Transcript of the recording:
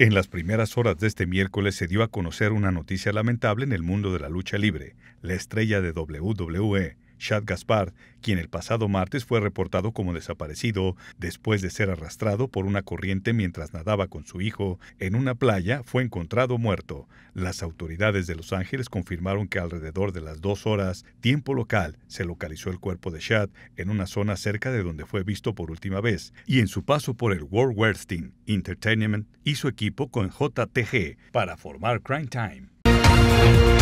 En las primeras horas de este miércoles se dio a conocer una noticia lamentable en el mundo de la lucha libre. La estrella de WWE, Chad Gaspar, quien el pasado martes fue reportado como desaparecido después de ser arrastrado por una corriente mientras nadaba con su hijo en una playa, fue encontrado muerto. Las autoridades de Los Ángeles confirmaron que alrededor de las dos horas, tiempo local, se localizó el cuerpo de Chad en una zona cerca de donde fue visto por última vez y en su paso por el World Wrestling Entertainment hizo equipo con JTG para formar Crime Time.